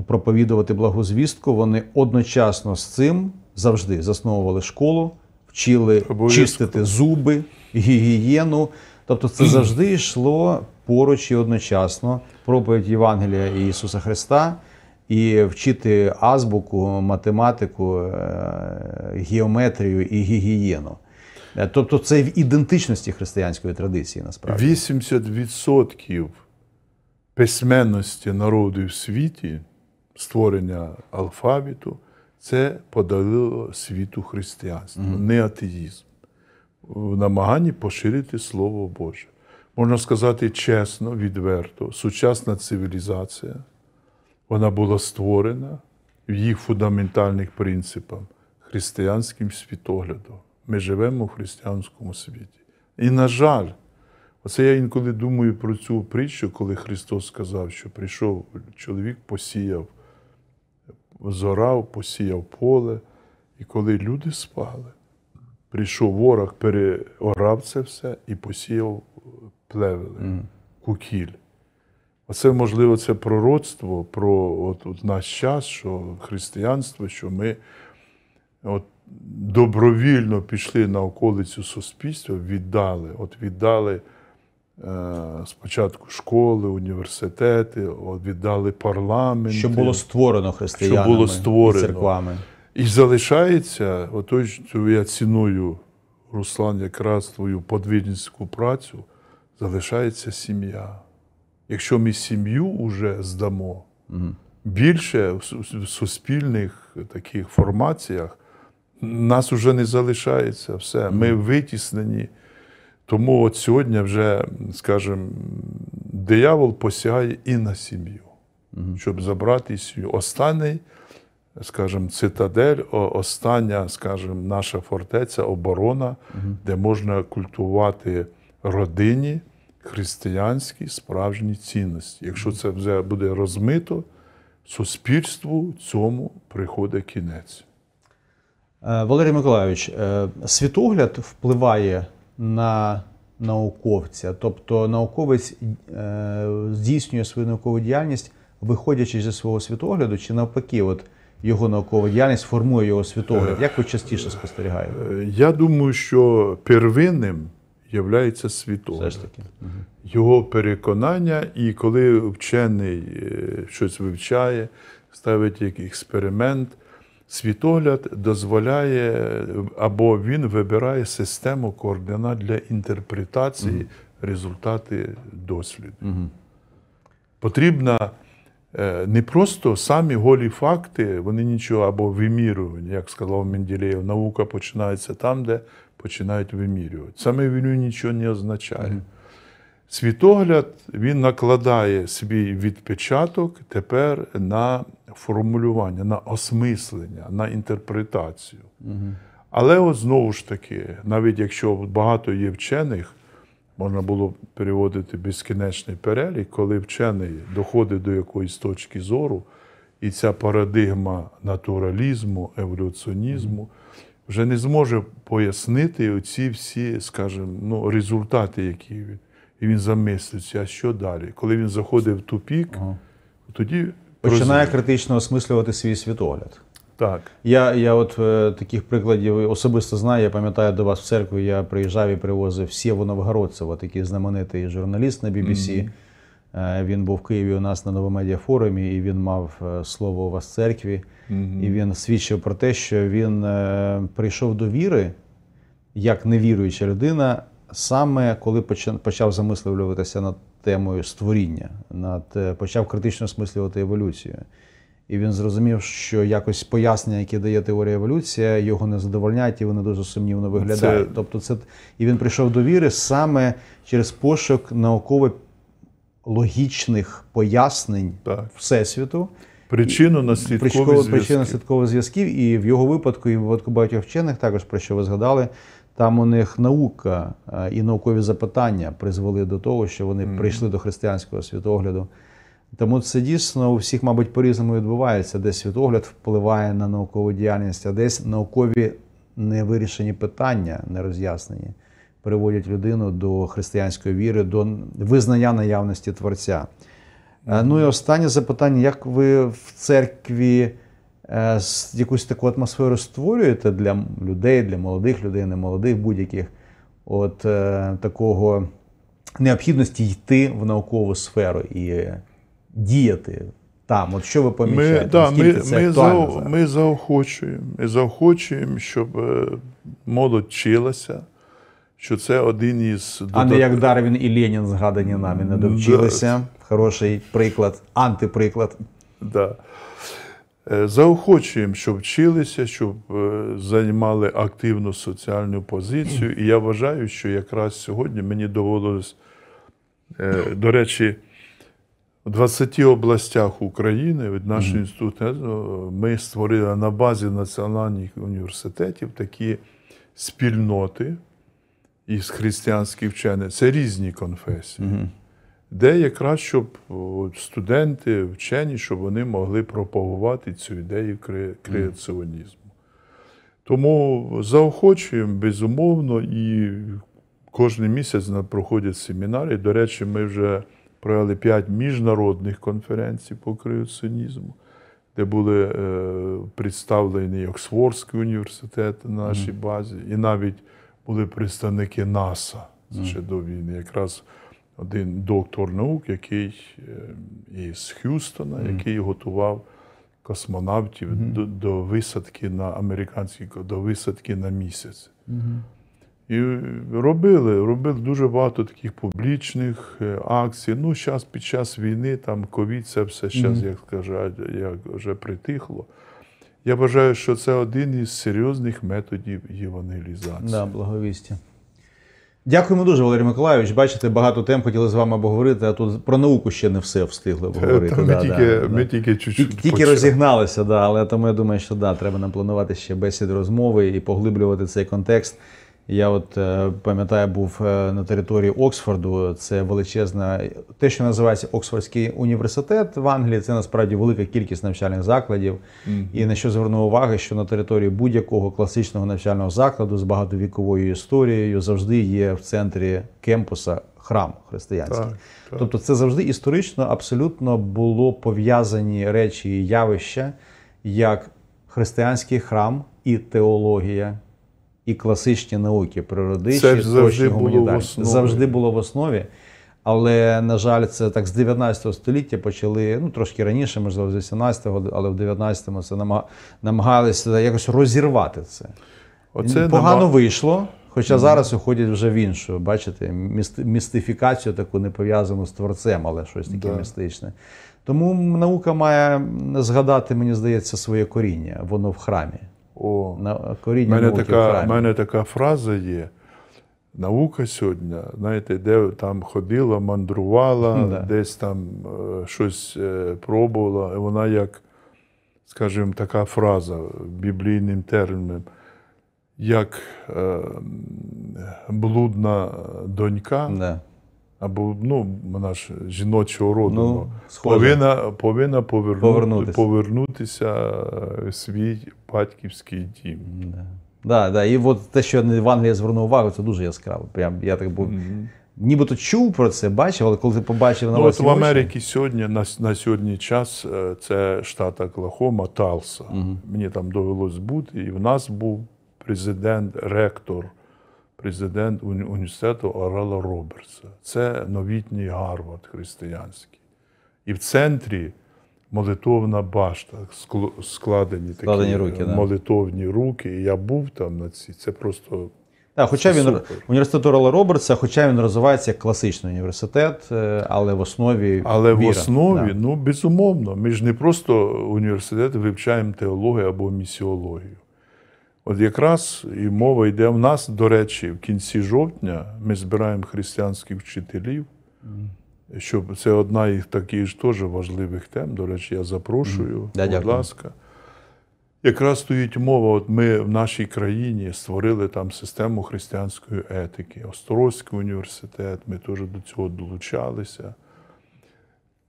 проповідувати благозвістку, вони одночасно з цим завжди засновували школу, вчили Обов'язково. чистити зуби, гігієну. Тобто, це завжди йшло поруч і одночасно проповідь Євангелія Ісуса Христа і вчити азбуку, математику, е, геометрію і гігієну. Е, тобто це в ідентичності християнської традиції насправді. 80% письменності народу в світі, створення алфавіту, це подалило світу християнство, mm -hmm. не атеїзм. В намаганні поширити Слово Боже. Можна сказати чесно, відверто, сучасна цивілізація вона була створена в їх фундаментальних принципах, християнським світоглядом. Ми живемо в християнському світі. І, на жаль, оце я інколи думаю про цю притчу, коли Христос сказав, що прийшов чоловік, посіяв, зорав, посіяв поле, і коли люди спали, прийшов ворог, переорав це все і посіяв плевели, кукіль. Це можливо, це пророцтво про от, от наш час, що християнство, що ми от, добровільно пішли на околицю суспільства, віддали. От віддали е, спочатку школи, університети, от віддали парламент. Що було створено християнами, що було створено. І церквами. І залишається, ото я ціную Руслан якраз твою подвірницьку працю, залишається сім'я якщо ми сім'ю вже здамо, угу. більше в суспільних таких формаціях нас вже не залишається все. Угу. Ми витіснені. Тому от сьогодні вже, скажімо, диявол посягає і на сім'ю, угу. щоб забрати сім'ю. Останній, скажімо, цитадель, остання, скажімо, наша фортеця, оборона, угу. де можна культувати родині християнські справжні цінності. Якщо це вже буде розмито, суспільству цьому приходить кінець. Е, Валерій Миколайович, е, світогляд впливає на науковця, тобто науковець е, здійснює свою наукову діяльність, виходячи зі свого світогляду, чи навпаки, от його наукова діяльність формує його світогляд. Як ви частіше спостерігаєте? Я думаю, що первинним являється світовим. Його переконання, і коли вчений е, щось вивчає, ставить як експеримент, світогляд дозволяє або він вибирає систему координат для інтерпретації угу. результати досліду. Угу. Потрібна е, не просто самі голі факти, вони нічого або вимірювання, як сказав Менділеєв, наука починається там, де починають вимірювати. Саме війну нічого не означає. Світогляд він накладає свій відпечаток тепер на формулювання, на осмислення, на інтерпретацію. Але от знову ж таки, навіть якщо багато є вчених, можна було переводити безкінечний перелік, коли вчений доходить до якоїсь точки зору, і ця парадигма натуралізму, еволюціонізму. Угу вже не зможе пояснити оці всі, скажімо, ну, результати, які він. І він замислюється, а що далі? Коли він заходить в тупік, ага. тоді. Починає розумі. критично осмислювати свій світогляд. Так. Я я от е, таких прикладів особисто знаю, я пам'ятаю до вас в церкву, я приїжджав і привозив Сєву Новгородцева, такий знаменитий журналіст на BBC. Mm-hmm. Е, він був в Києві у нас на новомедіафорумі, і він мав е, слово у вас в церкві. І він свідчив про те, що він е, прийшов до віри, як невіруюча людина, саме коли почав замислюватися над темою створіння, над, е, почав критично осмислювати еволюцію. І він зрозумів, що якось пояснення, яке дає теорія еволюція, його не задовольняють, і вони дуже сумнівно виглядають. Це... Тобто, це і він прийшов до віри саме через пошук науково логічних пояснень так. всесвіту причину наслідкових причина слідкових зв'язків, і в його випадку, і в випадку багатьох вчених, також про що ви згадали. Там у них наука е, і наукові запитання призвели до того, що вони mm. прийшли до християнського світогляду. Тому це дійсно у всіх, мабуть, по-різному відбувається, десь світогляд впливає на наукову діяльність, а десь наукові невирішені питання, нероз'яснені, приводять людину до християнської віри, до визнання наявності Творця. Е, ну і останнє запитання: як ви в церкві е, якусь таку атмосферу створюєте для людей, для молодих людей, немолодих будь-яких, от е, такого необхідності йти в наукову сферу і діяти там? От що ви помічаєте? Ми да, ми, це ми, за, ми заохочуємо, ми заохочуємо, щоб молодь вчилася. Що це один із А не як Дарвін і Ленін згадані нами не довчилися хороший приклад, антиприклад. Да. Е, заохочуємо, щоб вчилися, щоб е, займали активну соціальну позицію. І я вважаю, що якраз сьогодні мені доводилось, е, до речі, в 20 областях України від нашого інституту ну, ми створили на базі національних університетів такі спільноти із християнських вчених. Це різні конфесії де якраз щоб студенти, вчені, щоб вони могли пропагувати цю ідею креаціонізму. Тому заохочуємо, безумовно, і кожен місяць проходять семінари. До речі, ми вже провели п'ять міжнародних конференцій по креаціонізму, де були е, представлені Оксфордський університет на нашій базі, і навіть були представники НАСА ще до війни. якраз один доктор наук, який е, із Х'юстона, mm. який готував космонавтів mm. до, до висадки на американські до висадки на місяць. Mm. І робили робили дуже багато таких публічних е, акцій. Ну, зараз під час війни, там ковід, це все зараз, як кажуть, як вже притихло. Я вважаю, що це один із серйозних методів євангелізації. Да, благовістя. Дякуємо дуже, Валерій Миколайович. Бачите, багато тем хотіли з вами обговорити, а тут про науку ще не все встигли обговорити. ми да, тільки да, ми да. тільки чуть-чуть тільки розігналися, да, але тому я думаю, що да, треба нам планувати ще бесід розмови і поглиблювати цей контекст. Я от е, пам'ятаю, був е, на території Оксфорду. Це величезна, те, що називається Оксфордський університет в Англії. Це насправді велика кількість навчальних закладів. Mm. І на що звернув увагу, що на території будь-якого класичного навчального закладу з багатовіковою історією завжди є в центрі кемпуса храм християнський. Так, так. Тобто, це завжди історично абсолютно було пов'язані речі і явища, як християнський храм і теологія і класичні науки природичі, це завжди було, в основі. завжди було в основі. Але, на жаль, це так з 19 століття почали, ну трошки раніше, можливо, з 18-го, але в 19-му це намагалися якось розірвати це. Оце Погано нема... вийшло, хоча mm -hmm. зараз уходять вже в іншу, бачите, місти... містифікацію таку не пов'язану з творцем, але щось таке да. містичне. Тому наука має згадати, мені здається, своє коріння, воно в храмі. О, на коріння мене науки така, в мене така фраза є. Наука сьогодні, знаєте, де там ходила, мандрувала, да. десь там е, щось е, пробувала. Вона як, скажімо, така фраза біблійним терміном, як е, блудна донька, mm. або ну, вона ж жіночого роду, ну, повинна повинна повернути, повернутися. повернутися е, свій батьківський дім. Да. Да, да. І от те, що в Англії звернув увагу, це дуже яскраво. Прям я так був. Mm-hmm. Нібито чув про це, бачив, але коли ти побачив на ну, от в Америці сьогодні, на на сьогодні час е, це штат Оклахома, Талса. Угу. Мені там довелось бути, і в нас був президент, ректор, президент уні- університету Орела Робертса. Це новітній Гарвард християнський. І в центрі молитовна башта, складені, складені такі руки, е, молитовні да. руки. І я був там на цій. Це просто. Так, хоча він університет Орла Робертса, хоча він розвивається як класичний університет, е, але в основі але віра. в основі, да. ну безумовно, ми ж не просто університет вивчаємо теологію або місіологію. От якраз і мова йде в нас, до речі, в кінці жовтня ми збираємо християнських вчителів. Щоб це одна із таких ж теж важливих тем. До речі, я запрошую, mm. будь дякую. ласка. Якраз стоїть мова, от ми в нашій країні створили там систему християнської етики, Острозький університет, ми теж до цього долучалися.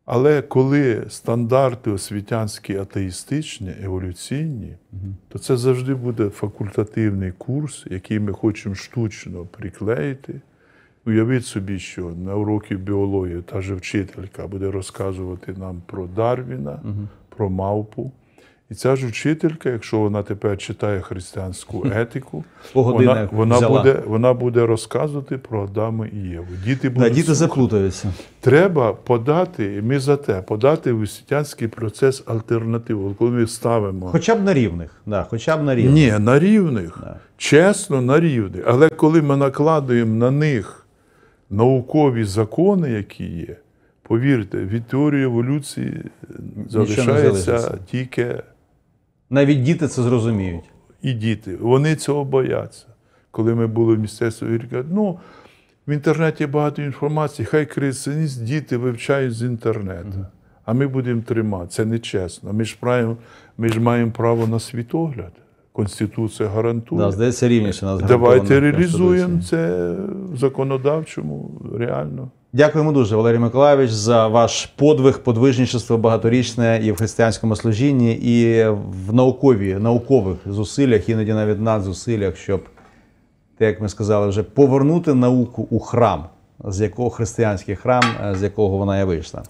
Але коли стандарти освітянські, атеїстичні, еволюційні, то це завжди буде факультативний курс, який ми хочемо штучно приклеїти. Уявіть собі, що на уроки біології та ж вчителька буде розказувати нам про Дарвіна, угу. про мавпу. І ця ж вчителька, якщо вона тепер читає християнську етику, вона вона, буде вона буде розказувати про Адама і Єву. Діти будуть да, діти заплутаються. Треба подати, і ми за те, подати в освітянський процес альтернативу, коли ми ставимо. Хоча б на рівних. Да, хоча б на рівних. Ні, на рівних. Да. Чесно, на рівних. Але коли ми накладуємо на них наукові закони, які є, повірте, від теорії еволюції залишається тільки. Навіть діти це зрозуміють. І діти. Вони цього бояться. Коли ми були в містецтві, він кажуть, ну, в інтернеті багато інформації, хай креаціоніст, діти вивчають з інтернету. Mm -hmm. А ми будемо тримати. Це нечесно. Ми ж, правим, ми ж маємо право на світогляд. Конституція гарантує. Да, здається, рівніше нас Давайте реалізуємо це в законодавчому, реально. Дякуємо дуже, Валерій Миколаївич, за ваш подвиг, подвижничество багаторічне і в християнському служінні, і в наукові, наукових зусиллях, іноді навіть на зусиллях, щоб, як ми сказали, вже повернути науку у храм, з якого християнський храм, е, з якого вона і вийшла.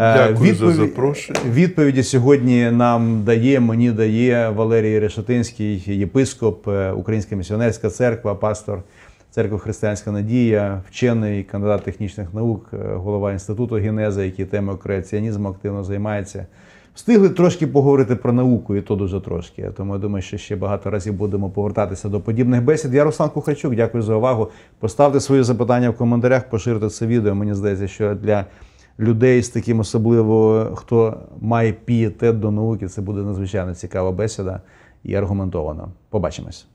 Е, дякую Відпов... за запрошення. Відповіді сьогодні нам дає, мені дає Валерій Решетинський, єпископ, е, Українська місіонерська церква, пастор церкви Християнська Надія, вчений кандидат технічних наук, е, голова інституту генеза, який темою креаціонізму активно займається. Встигли трошки поговорити про науку, і то дуже трошки. Тому я думаю, що ще багато разів будемо повертатися до подібних бесід. Я Руслан Кухарчук, дякую за увагу. Поставте свої запитання в коментарях, поширте це відео. Мені здається, що для людей з таким, особливо хто має пієтет до науки. Це буде надзвичайно цікава бесіда і аргументована. Побачимось.